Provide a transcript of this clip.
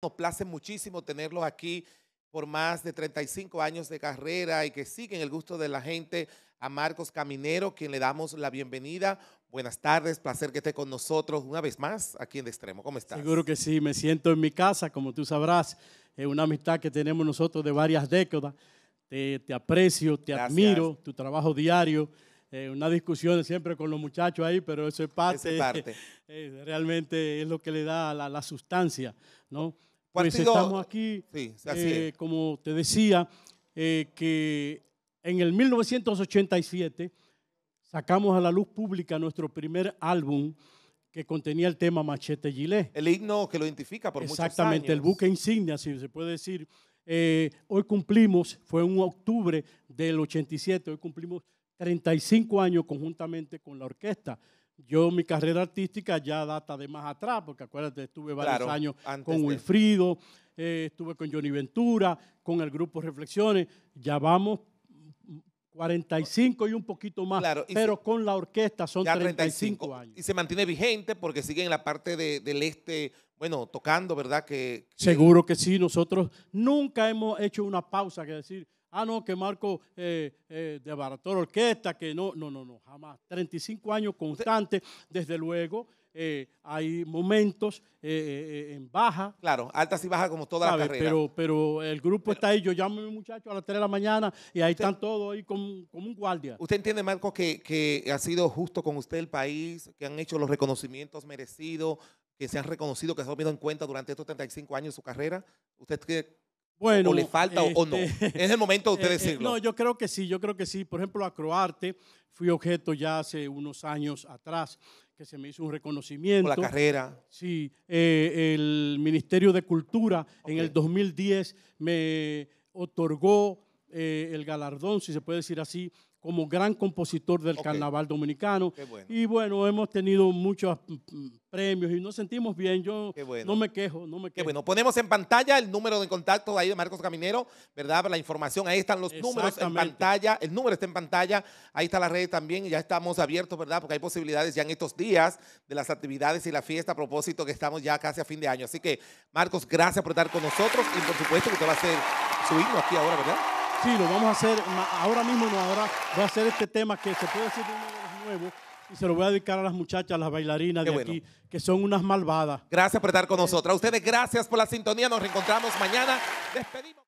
Nos place muchísimo tenerlos aquí por más de 35 años de carrera y que siguen el gusto de la gente. A Marcos Caminero, quien le damos la bienvenida. Buenas tardes, placer que esté con nosotros una vez más aquí en De Extremo. ¿Cómo estás? Seguro que sí, me siento en mi casa, como tú sabrás, es una amistad que tenemos nosotros de varias décadas. Te, aprecio, te admiro, tu trabajo diario. Eh, una discusión siempre con los muchachos ahí, pero eso es parte. parte. Eh, realmente es lo que le da la, la sustancia, ¿no? pues estamos aquí, eh, como te decía, eh, que en el 1987 sacamos a la luz pública nuestro primer álbum que contenía el tema Machete Gilet. El himno que lo identifica por muchos años. Exactamente, el buque insignia, si se puede decir. Eh, hoy cumplimos, fue un octubre del 87, hoy cumplimos 35 años conjuntamente con la orquesta yo mi carrera artística ya data de más atrás, porque acuérdate, estuve varios años con Wilfrido, eh, estuve con Johnny Ventura, con el grupo Reflexiones, ya vamos 45 y un poquito más, pero con la orquesta son 35, años. Y se mantiene vigente porque sigue en la parte del este, bueno, tocando, ¿verdad? que, Seguro que sí, nosotros nunca hemos hecho una pausa, que decir, ah, no, que Marco eh, eh, de orquesta, que no, no, no, no, jamás. 35 años constantes, desde luego. Eh, hay momentos eh, eh, en baja. Claro, altas y bajas como toda la carrera. Pero, pero el grupo está ahí, yo llamo a mi muchacho a las 3 de la mañana y ahí están todos ahí como, un guardia. Usted entiende, Marco, que, ha sido justo con usted el país, que han hecho los reconocimientos merecidos, que se han reconocido, que se han tenido en cuenta durante estos 35 años de su carrera. ¿Usted cree bueno, o le falta o no. Este, es el momento de usted eh, eh, decirlo. no, yo creo que sí, yo creo que sí. Por ejemplo, Acroarte fui objeto ya hace unos años atrás que se me hizo un reconocimiento. Por la carrera. Sí, eh, el Ministerio de Cultura en el 2010 me otorgó el galardón, si se puede decir así, como gran compositor del carnaval dominicano. Y bueno, hemos tenido muchos mm, mm, premios y nos sentimos bien. Yo no me quejo, no me quejo. bueno, ponemos en pantalla el número de contacto ahí de Marcos Caminero, ¿verdad? La información, ahí están los números en pantalla, el número está en pantalla, ahí está la red también, ya estamos abiertos, ¿verdad? Porque hay posibilidades ya en estos días de las actividades y la fiesta a propósito que estamos ya casi a fin de año. Así que, Marcos, gracias por estar con nosotros y por supuesto que te va a hacer su himno aquí ahora, ¿verdad? Sí, lo vamos a hacer. Ahora mismo no, ahora voy a hacer este tema que se puede decir de nuevo. y se lo voy a dedicar a las muchachas, a las bailarinas de aquí, que son unas malvadas. Gracias por estar con nosotros. A ustedes, gracias por la sintonía. Nos reencontramos mañana. Despedimos.